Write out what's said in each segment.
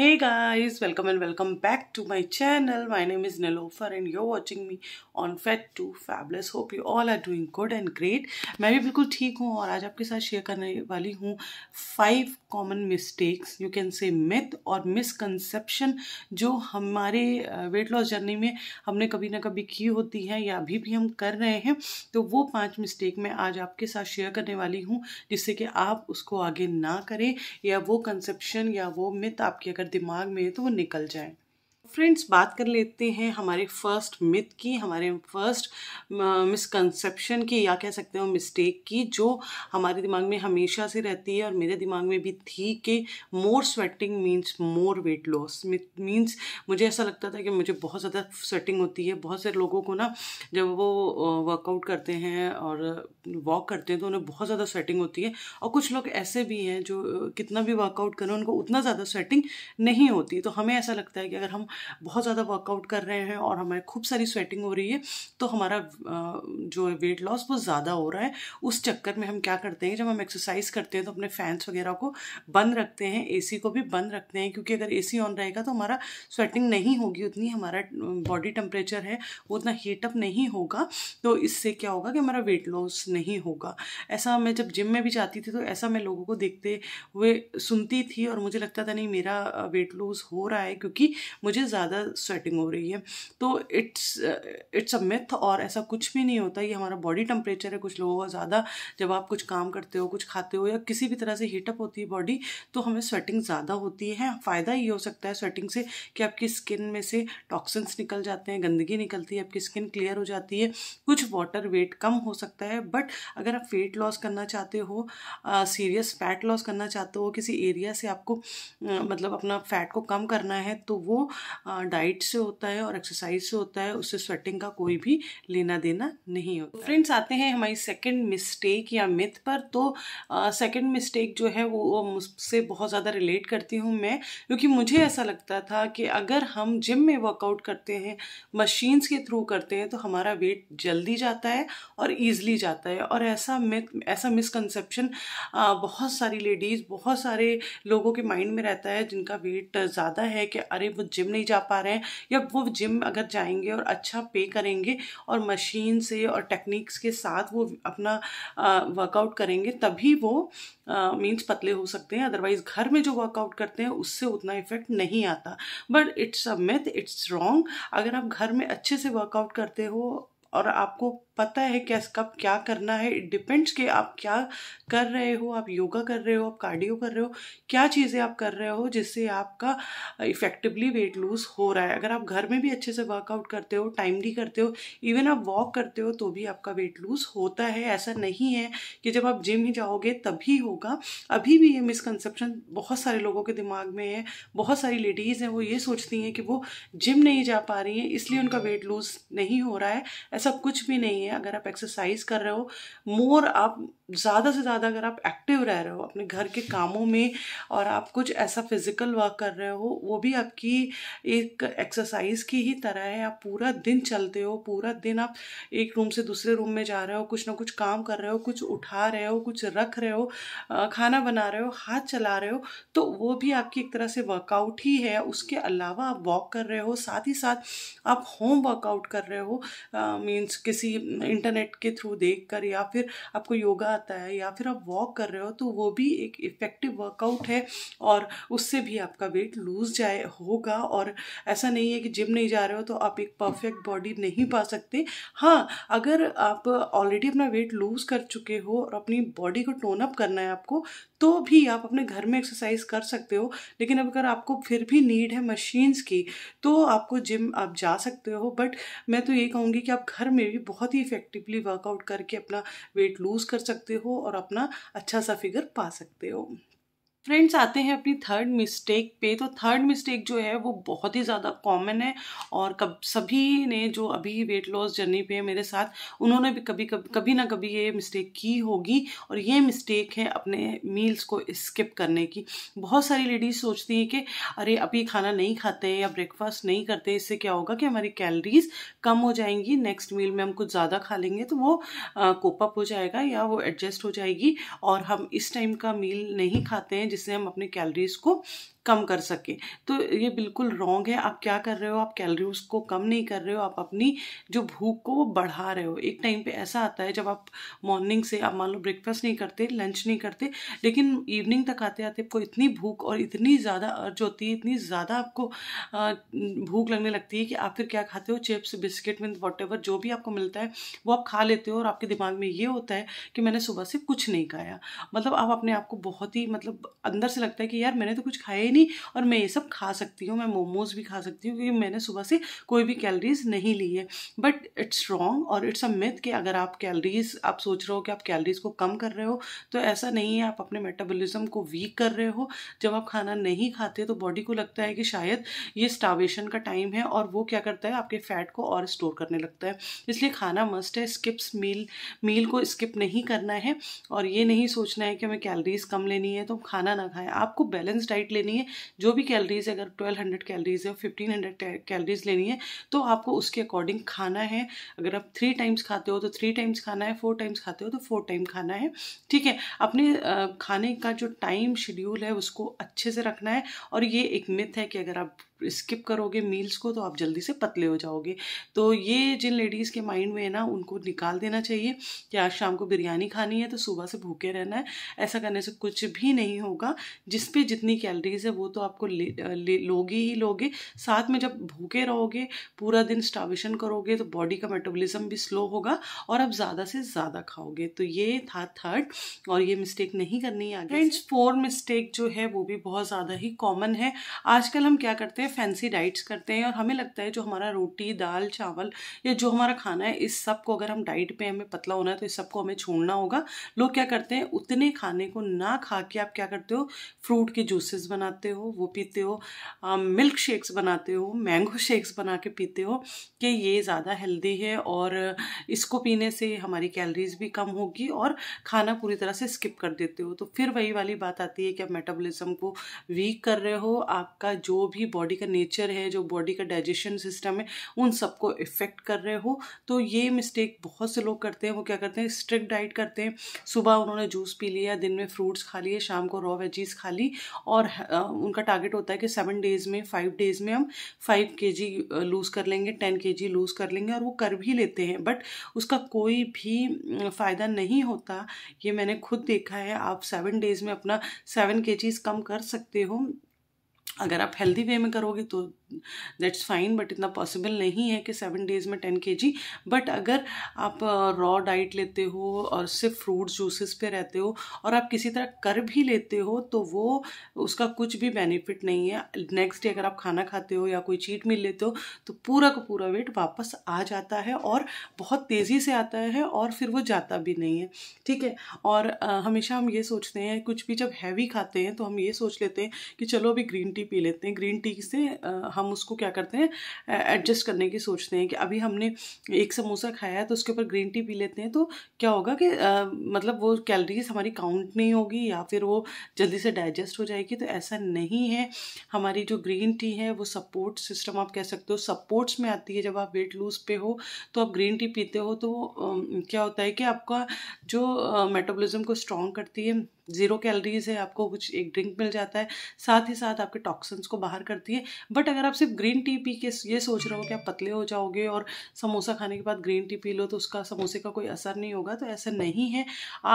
hey guys welcome and welcome back to my channel my name is nilofer and you're watching me on fat to fabulous hope you all are doing good and great मैं भी बिल्कुल ठीक हूँ और आज आपके साथ share करने वाली हूँ five common mistakes you can say myth और मिसकंसेप्शन जो हमारे वेट लॉस जर्नी में हमने कभी ना कभी की होती है या अभी भी हम कर रहे हैं तो वो पांच मिस्टेक मैं आज आपके साथ शेयर करने वाली हूँ जिससे कि आप उसको आगे ना करें या वो कंसेप्शन या वो मिथ आपकी अगर दिमाग में तो वो निकल जाए फ्रेंड्स बात कर लेते हैं हमारे फर्स्ट मिथ की हमारे फर्स्ट मिसकंसेप्शन की या कह सकते हो मिस्टेक की जो हमारे दिमाग में हमेशा से रहती है और मेरे दिमाग में भी थी कि more sweating means more weight loss means मुझे ऐसा लगता था कि मुझे बहुत ज़्यादा स्वेटिंग होती है बहुत से लोगों को ना जब वो वर्कआउट करते हैं और वॉक करते हैं तो उन्हें बहुत ज़्यादा स्वेटिंग होती है और कुछ लोग ऐसे भी हैं जो कितना भी वर्कआउट करें उनको उतना ज़्यादा स्वेटिंग नहीं होती तो हमें ऐसा लगता है कि अगर हम बहुत ज़्यादा वर्कआउट कर रहे हैं और हमारे खूब सारी स्वेटिंग हो रही है तो हमारा जो है वेट लॉस वो ज़्यादा हो रहा है उस चक्कर में हम क्या करते हैं जब हम एक्सरसाइज करते हैं तो अपने फैंस वगैरह को बंद रखते हैं ए को भी बंद रखते हैं क्योंकि अगर ए ऑन रहेगा तो हमारा स्वेटिंग नहीं होगी उतनी हमारा बॉडी टेम्परेचर है वो उतना हीटअप नहीं होगा तो इससे क्या होगा कि हमारा वेट लॉस नहीं होगा ऐसा मैं जब जिम में भी जाती थी तो ऐसा मैं लोगों को देखते हुए सुनती थी और मुझे लगता था नहीं मेरा वेट लॉस हो रहा है क्योंकि मुझे ज़्यादा स्वेटिंग हो रही है तो इट्स इट्स अ मिथ और ऐसा कुछ भी नहीं होता ये हमारा बॉडी टेम्परेचर है कुछ लोगों का ज़्यादा जब आप कुछ काम करते हो कुछ खाते हो या किसी भी तरह से हीटअप होती है बॉडी तो हमें स्वेटिंग ज़्यादा होती है फ़ायदा ये हो सकता है स्वेटिंग से कि आपकी स्किन में से टॉक्सिन्स निकल जाते हैं गंदगी निकलती है आपकी स्किन क्लियर हो जाती है कुछ वाटर वेट कम हो सकता है बट अगर आप वेट लॉस करना चाहते हो सीरियस फैट लॉस करना चाहते हो किसी एरिया से आपको मतलब अपना फैट को कम करना है तो वो डाइट से होता है और एक्सरसाइज से होता है उससे स्वेटिंग का कोई भी लेना देना नहीं होता फ्रेंड्स आते हैं हमारी सेकेंड मिस्टेक या मिथ पर तो सेकेंड मिस्टेक जो है वो मुझसे बहुत ज़्यादा रिलेट करती हूँ मैं क्योंकि मुझे ऐसा लगता था कि अगर हम जिम में वर्कआउट करते हैं मशीन्स के थ्रू करते हैं तो हमारा वेट जल्दी जाता है और ईजली जाता है और ऐसा मिथ ऐसा मिसकनसेप्शन बहुत सारी लेडीज़ बहुत सारे लोगों के माइंड में रहता है जिनका वेट ज़्यादा है कि अरे वो जिम नहीं जा पा रहे हैं या वो जिम अगर जाएंगे और अच्छा पे करेंगे और मशीन से और टेक्निक्स के साथ वो अपना वर्कआउट करेंगे तभी वो मीन्स पतले हो सकते हैं अदरवाइज घर में जो वर्कआउट करते हैं उससे उतना इफेक्ट नहीं आता but it's a myth it's wrong अगर आप घर में अच्छे से वर्कआउट करते हो और आपको पता है क्या कब क्या करना है इट डिपेंड्स कि आप क्या कर रहे हो आप योगा कर रहे हो आप कार्डियो कर रहे हो क्या चीज़ें आप कर रहे हो जिससे आपका इफेक्टिवली वेट लूज हो रहा है अगर आप घर में भी अच्छे से वर्कआउट करते हो टाइमली करते हो इवन आप वॉक करते हो तो भी आपका वेट लूज होता है ऐसा नहीं है कि जब आप जिम ही जाओगे तभी होगा अभी भी ये मिसकनसेप्शन बहुत सारे लोगों के दिमाग में है बहुत सारी लेडीज़ हैं वो ये सोचती हैं कि वो जिम नहीं जा पा रही हैं इसलिए उनका वेट हाँ। लूज नहीं हो रहा है ऐसा कुछ भी नहीं है अगर आप एक्सरसाइज कर रहे हो मोर आप ज़्यादा से ज़्यादा अगर आप एक्टिव रह रहे हो अपने घर के कामों में और आप कुछ ऐसा फिज़िकल वर्क कर रहे हो वो भी आपकी एक एक्सरसाइज की ही तरह है आप पूरा दिन चलते हो पूरा दिन आप एक रूम से दूसरे रूम में जा रहे हो कुछ ना कुछ काम कर रहे हो कुछ उठा रहे हो कुछ रख रहे हो खाना बना रहे हो हाथ चला रहे हो तो वो भी आपकी एक तरह से वर्कआउट ही है उसके अलावा आप वॉक कर रहे हो साथ ही साथ आप होम वर्कआउट कर रहे हो मीन्स किसी इंटरनेट के थ्रू देख कर या फिर आपको योगा आता है या फिर आप वॉक कर रहे हो तो वो भी एक इफ़ेक्टिव वर्कआउट है और उससे भी आपका वेट लूज जाए होगा और ऐसा नहीं है कि जिम नहीं जा रहे हो तो आप एक परफेक्ट बॉडी नहीं पा सकते हाँ अगर आप ऑलरेडी अपना वेट लूज़ कर चुके हो और अपनी बॉडी को टोन अप करना है आपको तो भी आप अपने घर में एक्सरसाइज कर सकते हो लेकिन अब अगर आपको फिर भी नीड है मशीन्स की तो आपको जिम आप जा सकते हो बट मैं तो ये कहूँगी कि आप घर में भी बहुत ही इफेक्टिवली वर्कआउट करके अपना वेट लूज़ कर सकते हो और अपना अच्छा सा फिगर पा सकते हो फ्रेंड्स आते हैं अपनी थर्ड मिस्टेक पे तो थर्ड मिस्टेक जो है वो बहुत ही ज़्यादा कॉमन है और कब सभी ने जो अभी वेट लॉस जर्नी पे है मेरे साथ उन्होंने भी कभी कभी कभी ना कभी ये मिस्टेक की होगी और ये मिस्टेक है अपने मील्स को स्किप करने की बहुत सारी लेडीज़ सोचती हैं कि अरे अभी खाना नहीं खाते या ब्रेकफास्ट नहीं करते इससे क्या होगा कि हमारी कैलरीज कम हो जाएंगी नेक्स्ट मील में हम कुछ ज़्यादा खा लेंगे तो वो कोपअप हो जाएगा या वो एडजस्ट हो जाएगी और हम इस टाइम का मील नहीं खाते हैं जिससे हम अपनी कैलरीज को कम कर सके तो ये बिल्कुल रॉन्ग है आप क्या कर रहे हो आप कैलोरीज को कम नहीं कर रहे हो आप अपनी जो भूख को वो बढ़ा रहे हो एक टाइम पे ऐसा आता है जब आप मॉर्निंग से आप मान लो ब्रेकफास्ट नहीं करते लंच नहीं करते लेकिन इवनिंग तक आते आते आपको इतनी भूख और इतनी ज़्यादा अर्ज होती है इतनी ज़्यादा आपको भूख लगने लगती है कि आप फिर क्या खाते हो चिप्स बिस्किट विद वॉट जो भी आपको मिलता है वो आप खा लेते हो और आपके दिमाग में ये होता है कि मैंने सुबह से कुछ नहीं खाया मतलब आप अपने आप को बहुत ही मतलब अंदर से लगता है कि यार मैंने तो कुछ खाया ही नहीं और मैं ये सब खा सकती हूँ मैं मोमोज़ भी खा सकती हूँ क्योंकि मैंने सुबह से कोई भी कैलरीज नहीं ली है बट इट्स रॉन्ग और इट्स अ मिथ कि अगर आप कैलरीज आप सोच रहे हो कि आप कैलरीज को कम कर रहे हो तो ऐसा नहीं है आप अपने मेटाबोलिज्म को वीक कर रहे हो जब आप खाना नहीं खाते तो बॉडी को लगता है कि शायद ये स्टावेशन का टाइम है और वो क्या करता है आपके फैट को और स्टोर करने लगता है इसलिए खाना मस्ट है स्किप्स मील मील को स्किप नहीं करना है और ये नहीं सोचना है कि हमें कैलरीज कम लेनी है तो खाना ना खाएं आपको बैलेंस डाइट लेनी है है जो भी कैलरीज अगर ट्वेल्व हंड्रेड कैलरीज है फिफ्टीन हंड्रेड कैलरीज लेनी है तो आपको उसके अकॉर्डिंग खाना है अगर आप थ्री टाइम्स खाते हो तो थ्री टाइम्स खाना है फोर टाइम्स खाते हो तो फोर टाइम खाना है ठीक है अपने खाने का जो टाइम शेड्यूल है उसको अच्छे से रखना है और ये एक मिथ है कि अगर आप स्किप करोगे मील्स को तो आप जल्दी से पतले हो जाओगे तो ये जिन लेडीज़ के माइंड में है ना उनको निकाल देना चाहिए कि आज शाम को बिरयानी खानी है तो सुबह से भूखे रहना है ऐसा करने से कुछ भी नहीं होगा जिस पे जितनी कैलरीज है वो तो आपको ले, लोगे ही लोगे साथ में जब भूखे रहोगे पूरा दिन स्टाविशन करोगे तो बॉडी का मेटाबोलिज्म भी स्लो होगा और आप ज़्यादा से ज़्यादा खाओगे तो ये था थर्ड और ये मिस्टेक नहीं करनी आगे फ्रेंड्स फोर मिस्टेक जो है वो भी बहुत ज़्यादा ही कॉमन है आजकल हम क्या करते हैं फैंसी डाइट्स करते हैं और हमें लगता है जो हमारा रोटी दाल चावल या जो हमारा खाना है इस सब को अगर हम डाइट पे हमें पतला होना है तो इस सब को हमें छोड़ना होगा लोग क्या करते हैं उतने खाने को ना खा के आप क्या करते हो फ्रूट के जूसेस बनाते हो वो पीते हो मिल्क शेक्स बनाते हो मैंगो शेक्स बना के पीते हो कि ये ज़्यादा हेल्दी है और इसको पीने से हमारी कैलरीज भी कम होगी और खाना पूरी तरह से स्किप कर देते हो तो फिर वही वाली बात आती है कि आप मेटाबोलिज्म को वीक कर रहे हो आपका जो भी बॉडी का नेचर है जो बॉडी का डाइजेशन सिस्टम है उन सबको इफ़ेक्ट कर रहे हो तो ये मिस्टेक बहुत से लोग करते हैं वो क्या करते हैं स्ट्रिक्ट डाइट करते हैं सुबह उन्होंने जूस पी लिया दिन में फ्रूट्स खा लिए शाम को रॉ वेजीज खा ली और उनका टारगेट होता है कि सेवन डेज़ में फाइव डेज़ में हम फाइव के जी लूज़ कर लेंगे टेन के जी लूज़ कर लेंगे और वो कर भी लेते हैं बट उसका कोई भी फ़ायदा नहीं होता ये मैंने खुद देखा है आप सेवन डेज़ में अपना सेवन के जीज़ कम कर सकते हो अगर आप हेल्दी वे में करोगे तो दैट्स फाइन बट इतना पॉसिबल नहीं है कि सेवन डेज़ में टेन के जी बट अगर आप रॉ डाइट लेते हो और सिर्फ फ्रूट जूसेस पे रहते हो और आप किसी तरह कर भी लेते हो तो वो उसका कुछ भी बेनिफिट नहीं है नेक्स्ट डे अगर आप खाना खाते हो या कोई चीट मिल लेते हो तो पूरा का पूरा वेट वापस आ जाता है और बहुत तेज़ी से आता है और फिर वो जाता भी नहीं है ठीक है और आ, हमेशा हम ये सोचते हैं कुछ भी जब हैवी खाते हैं तो हम ये सोच लेते हैं कि चलो अभी ग्रीन टी पी लेते हैं ग्रीन टी से हम हम उसको क्या करते हैं एडजस्ट करने की सोचते हैं कि अभी हमने एक समोसा खाया है तो उसके ऊपर ग्रीन टी पी लेते हैं तो क्या होगा कि आ, मतलब वो कैलरीज हमारी काउंट नहीं होगी या फिर वो जल्दी से डाइजेस्ट हो जाएगी तो ऐसा नहीं है हमारी जो ग्रीन टी है वो सपोर्ट सिस्टम आप कह सकते हो सपोर्ट्स में आती है जब आप वेट लूज पे हो तो आप ग्रीन टी पीते हो तो आ, क्या होता है कि आपका जो मेटाबॉलिज्म को स्ट्रॉन्ग करती है ज़ीरो कैलोरीज है आपको कुछ एक ड्रिंक मिल जाता है साथ ही साथ आपके टॉक्सन्स को बाहर करती है बट अगर आप सिर्फ ग्रीन टी पी के ये सोच रहे हो कि आप पतले हो जाओगे और समोसा खाने के बाद ग्रीन टी पी लो तो उसका समोसे का कोई असर नहीं होगा तो ऐसा नहीं है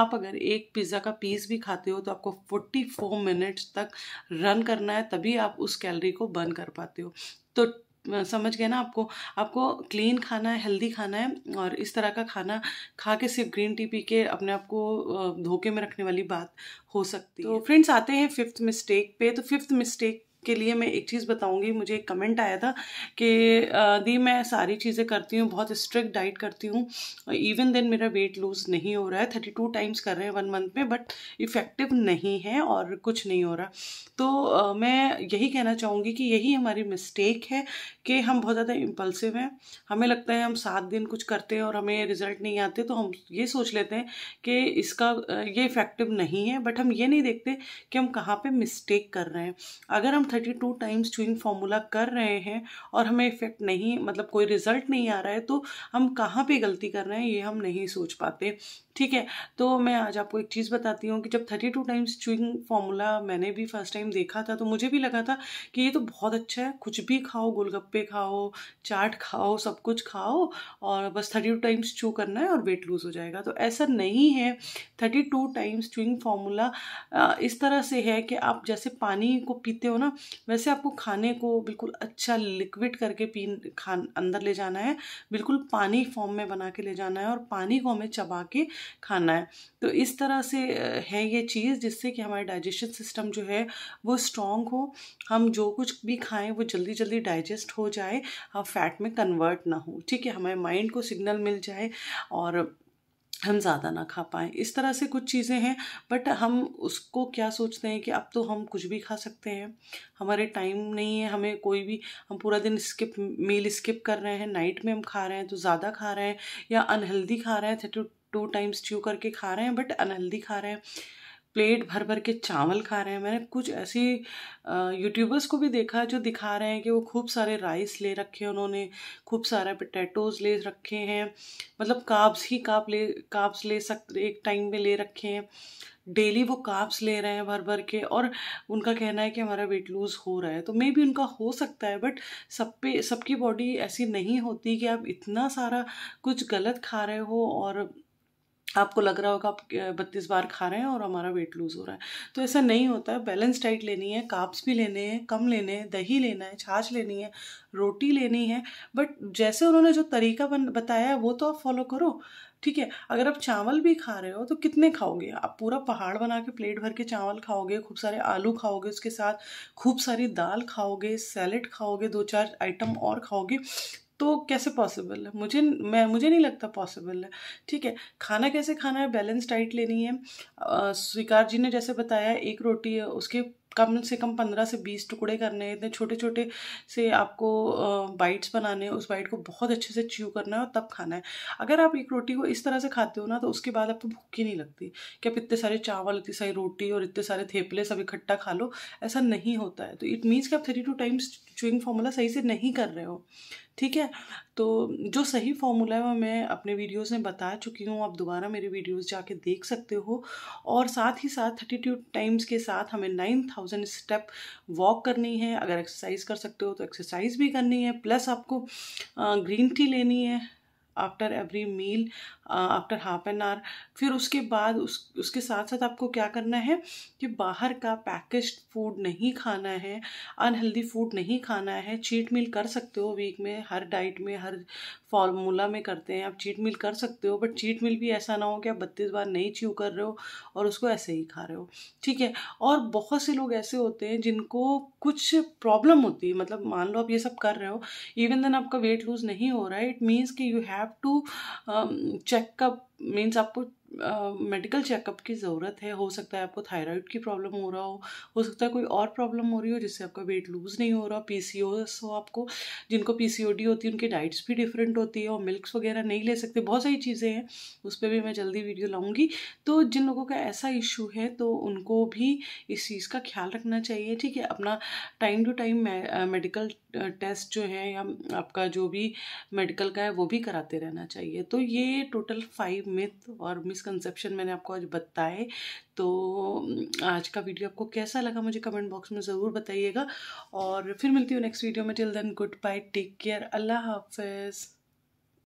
आप अगर एक पिज़्ज़ा का पीस भी खाते हो तो आपको फोर्टी फोर मिनट्स तक रन करना है तभी आप उस कैलरी को बर्न कर पाते हो तो समझ गए ना आपको आपको क्लीन खाना है हेल्दी खाना है और इस तरह का खाना खा के सिर्फ ग्रीन टी पी के अपने आप को धोखे में रखने वाली बात हो सकती तो है तो फ्रेंड्स आते हैं फिफ्थ मिस्टेक पे तो फिफ्थ मिस्टेक के लिए मैं एक चीज़ बताऊंगी मुझे एक कमेंट आया था कि दी मैं सारी चीज़ें करती हूँ बहुत स्ट्रिक्ट डाइट करती हूँ इवन देन मेरा वेट लूज़ नहीं हो रहा है थर्टी टू टाइम्स कर रहे हैं वन मंथ में बट इफ़ेक्टिव नहीं है और कुछ नहीं हो रहा तो मैं यही कहना चाहूँगी कि यही हमारी मिस्टेक है कि हम बहुत ज़्यादा इम्पल्सिव हैं हमें लगता है हम सात दिन कुछ करते हैं और हमें रिज़ल्ट नहीं आते तो हम ये सोच लेते हैं कि इसका ये इफ़ेक्टिव नहीं है बट हम ये नहीं देखते कि हम कहाँ पर मिस्टेक कर रहे हैं अगर हम thirty two times chewing formula कर रहे हैं और हमें इफेक्ट नहीं मतलब कोई रिजल्ट नहीं आ रहा है तो हम कहाँ पे गलती कर रहे हैं ये हम नहीं सोच पाते ठीक है तो मैं आज आपको एक चीज़ बताती हूँ कि जब thirty two times chewing formula मैंने भी फर्स्ट टाइम देखा था तो मुझे भी लगा था कि ये तो बहुत अच्छा है कुछ भी खाओ गोलगप्पे खाओ चाट खाओ सब कुछ खाओ और बस थर्टी टू टाइम्स चू करना है और वेट लूज़ हो जाएगा तो ऐसा नहीं है thirty two times chewing formula इस तरह से है कि आप जैसे पानी को पीते हो ना वैसे आपको खाने को बिल्कुल अच्छा लिक्विड करके पी खान अंदर ले जाना है बिल्कुल पानी फॉर्म में बना के ले जाना है और पानी को हमें चबा के खाना है तो इस तरह से है ये चीज़ जिससे कि हमारा डाइजेशन सिस्टम जो है वो स्ट्रॉन्ग हो हम जो कुछ भी खाएं वो जल्दी जल्दी डाइजेस्ट हो जाए हम फैट में कन्वर्ट ना हो ठीक है हमारे माइंड को सिग्नल मिल जाए और हम ज़्यादा ना खा पाएँ इस तरह से कुछ चीज़ें हैं बट हम उसको क्या सोचते हैं कि अब तो हम कुछ भी खा सकते हैं हमारे टाइम नहीं है हमें कोई भी हम पूरा दिन स्किप मील स्किप कर रहे हैं नाइट में हम खा रहे हैं तो ज़्यादा खा रहे हैं या अनहेल्दी खा रहे हैं तो टू टाइम्स च्यू करके खा रहे हैं बट अनहेल्दी खा रहे हैं प्लेट भर भर के चावल खा रहे हैं मैंने कुछ ऐसी यूट्यूबर्स को भी देखा है जो दिखा रहे हैं कि वो खूब सारे राइस ले रखे हैं उन्होंने खूब सारे पटेटोज़ ले रखे हैं मतलब काब्स ही काप ले काब्स ले सक एक टाइम में ले रखे हैं डेली वो काप्स ले रहे हैं भर भर के और उनका कहना है कि हमारा वेट लूज़ हो रहा है तो मे भी उनका हो सकता है बट सब पे सबकी बॉडी ऐसी नहीं होती कि आप इतना सारा कुछ गलत खा रहे हो और आपको लग रहा होगा आप बत्तीस बार खा रहे हैं और हमारा वेट लूज़ हो रहा है तो ऐसा नहीं होता है बैलेंस डाइट लेनी है काप्स भी लेने हैं कम लेने हैं दही लेना है छाछ लेनी है रोटी लेनी है बट जैसे उन्होंने जो तरीका बन बताया है वो तो आप फॉलो करो ठीक है अगर आप चावल भी खा रहे हो तो कितने खाओगे आप पूरा पहाड़ बना के प्लेट भर के चावल खाओगे खूब सारे आलू खाओगे उसके साथ खूब सारी दाल खाओगे सैलड खाओगे दो चार आइटम और खाओगे तो कैसे पॉसिबल है मुझे मैं मुझे नहीं लगता पॉसिबल है ठीक है खाना कैसे खाना है बैलेंस डाइट लेनी है स्वीकार जी ने जैसे बताया एक रोटी है उसके कम से कम पंद्रह से बीस टुकड़े करने हैं इतने छोटे छोटे से आपको बाइट्स बनाने हैं उस बाइट को बहुत अच्छे से च्यू करना है और तब खाना है अगर आप एक रोटी को इस तरह से खाते हो ना तो उसके बाद आपको भूख ही नहीं लगती कि आप इतने सारे चावल इतनी सारी रोटी और इतने सारे थेपले सब इकट्ठा खा लो ऐसा नहीं होता है तो इट मीन्स कि आप three two times chewing formula सही से नहीं कर रहे हो ठीक है तो जो सही फार्मूला है वह मैं अपने वीडियोस में बता चुकी हूँ आप दोबारा मेरे वीडियोस जाके देख सकते हो और साथ ही साथ थर्टी टू टाइम्स के साथ हमें नाइन थाउजेंड स्टेप वॉक करनी है अगर एक्सरसाइज कर सकते हो तो एक्सरसाइज भी करनी है प्लस आपको ग्रीन टी लेनी है after every meal after half an hour फिर उसके बाद उस उसके साथ साथ आपको क्या करना है कि बाहर का पैकेज फूड नहीं खाना है अनहेल्दी फूड नहीं खाना है चीट मील कर सकते हो वीक में हर डाइट में हर फॉर्मूला में करते हैं आप चीट मील कर सकते हो बट चीट मील भी ऐसा ना हो कि आप बत्तीस बार नहीं च्यू कर रहे हो और उसको ऐसे ही खा रहे हो ठीक है और बहुत से लोग ऐसे होते हैं जिनको कुछ प्रॉब्लम होती है मतलब मान लो आप ये सब कर रहे हो इवन देन आपका वेट लूज़ नहीं हो रहा है इट मीन्स कि you have to Check-up means up with medical uh, checkup की ज़रूरत है हो सकता है आपको थायराइड की प्रॉब्लम हो रहा हो हो सकता है कोई और प्रॉब्लम हो रही हो जिससे आपका वेट लूज़ नहीं हो रहा पी सी पीसीओएस हो आपको जिनको पी सी ओ डी होती है उनकी डाइट्स भी डिफरेंट होती है और मिल्क्स वगैरह नहीं ले सकते बहुत सारी चीज़ें हैं उस पर भी मैं जल्दी वीडियो लाऊँगी तो जिन लोगों का ऐसा इशू है तो उनको भी इस चीज़ का ख्याल रखना चाहिए ठीक है अपना time to time medical test जो है या आपका जो भी मेडिकल का है वो भी कराते रहना चाहिए तो ये टोटल फाइव मिथ और मिसकनसेप्शन मैंने आपको आज बताए तो आज का वीडियो आपको कैसा लगा मुझे कमेंट बॉक्स में ज़रूर बताइएगा और फिर मिलती हूँ नेक्स्ट वीडियो में till then goodbye take care अल्लाह हाफिज़